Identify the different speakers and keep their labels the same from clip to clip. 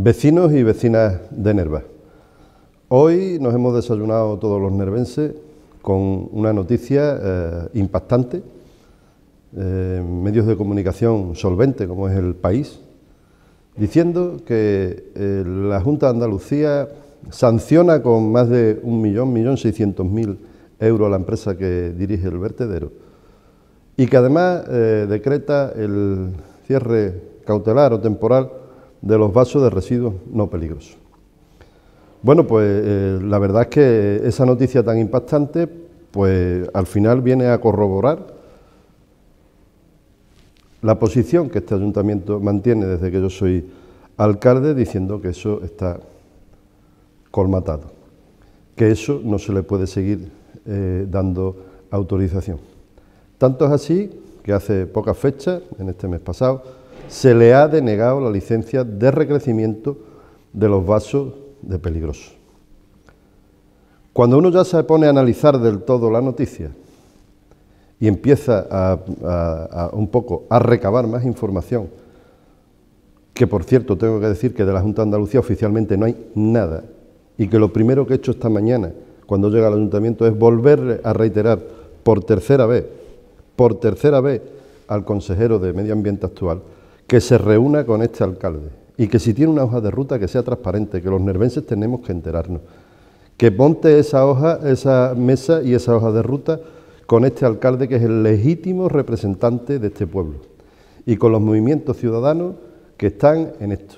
Speaker 1: Vecinos y vecinas de Nerva, hoy nos hemos desayunado todos los nervenses con una noticia eh, impactante, eh, medios de comunicación solvente como es el país, diciendo que eh, la Junta de Andalucía sanciona con más de un millón, millón seiscientos mil euros a la empresa que dirige el vertedero y que además eh, decreta el cierre cautelar o temporal de los vasos de residuos no peligrosos. Bueno, pues eh, la verdad es que esa noticia tan impactante, pues al final viene a corroborar la posición que este ayuntamiento mantiene desde que yo soy alcalde, diciendo que eso está colmatado, que eso no se le puede seguir eh, dando autorización. Tanto es así que hace pocas fechas, en este mes pasado, se le ha denegado la licencia de recrecimiento de los vasos de peligroso. Cuando uno ya se pone a analizar del todo la noticia y empieza un poco a recabar más información, que por cierto tengo que decir que de la Junta de Andalucía oficialmente no hay nada, y que lo primero que he hecho esta mañana cuando llega al ayuntamiento es volver a reiterar por tercera vez, por tercera vez al consejero de Medio Ambiente actual, que se reúna con este alcalde y que si tiene una hoja de ruta que sea transparente, que los nervenses tenemos que enterarnos. Que ponte esa hoja, esa mesa y esa hoja de ruta con este alcalde que es el legítimo representante de este pueblo y con los movimientos ciudadanos que están en esto.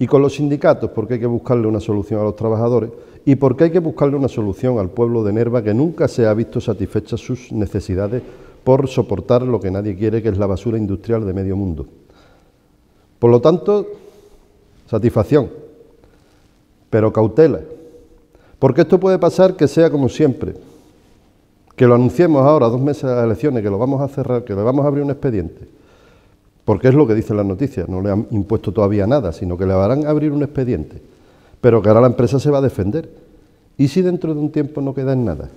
Speaker 1: Y con los sindicatos, porque hay que buscarle una solución a los trabajadores y porque hay que buscarle una solución al pueblo de Nerva que nunca se ha visto satisfecha sus necesidades por soportar lo que nadie quiere, que es la basura industrial de medio mundo. Por lo tanto, satisfacción, pero cautela, porque esto puede pasar que sea como siempre, que lo anunciemos ahora, dos meses de las elecciones, que lo vamos a cerrar, que le vamos a abrir un expediente, porque es lo que dicen las noticias, no le han impuesto todavía nada, sino que le harán abrir un expediente, pero que ahora la empresa se va a defender. ¿Y si dentro de un tiempo no queda en nada?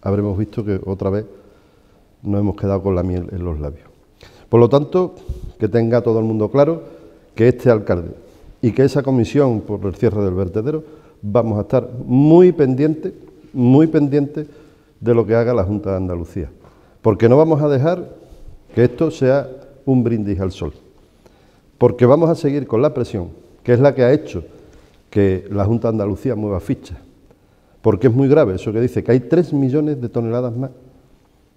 Speaker 1: Habremos visto que otra vez no hemos quedado con la miel en los labios. Por lo tanto, que tenga todo el mundo claro que este alcalde y que esa comisión por el cierre del vertedero vamos a estar muy pendientes, muy pendientes de lo que haga la Junta de Andalucía, porque no vamos a dejar que esto sea un brindis al sol, porque vamos a seguir con la presión, que es la que ha hecho que la Junta de Andalucía mueva fichas, porque es muy grave eso que dice que hay 3 millones de toneladas más,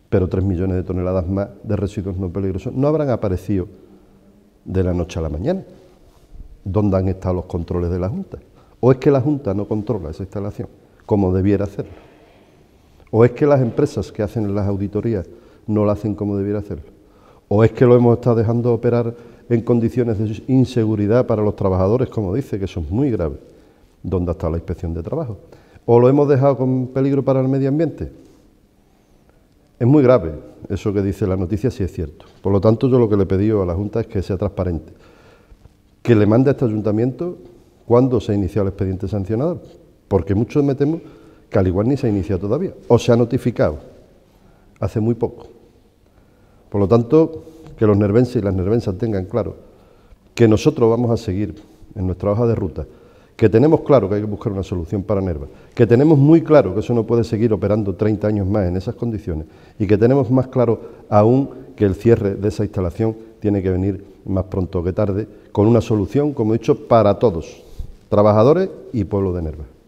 Speaker 1: pero 3 millones de toneladas más de residuos no peligrosos no habrán aparecido de la noche a la mañana. ¿Dónde han estado los controles de la Junta? ¿O es que la Junta no controla esa instalación como debiera hacerlo? ¿O es que las empresas que hacen las auditorías no la hacen como debiera hacerlo? ¿O es que lo hemos estado dejando operar en condiciones de inseguridad para los trabajadores, como dice, que eso es muy grave? ¿Dónde está la inspección de trabajo? ¿O lo hemos dejado con peligro para el medio ambiente? Es muy grave eso que dice la noticia, si es cierto. Por lo tanto, yo lo que le he pedido a la Junta es que sea transparente, que le mande a este ayuntamiento cuándo se ha iniciado el expediente sancionado, porque muchos me temo que al igual ni se ha iniciado todavía, o se ha notificado hace muy poco. Por lo tanto, que los nervenses y las nervensas tengan claro que nosotros vamos a seguir en nuestra hoja de ruta que tenemos claro que hay que buscar una solución para Nerva, que tenemos muy claro que eso no puede seguir operando 30 años más en esas condiciones y que tenemos más claro aún que el cierre de esa instalación tiene que venir más pronto que tarde con una solución, como he dicho, para todos, trabajadores y pueblo de Nerva.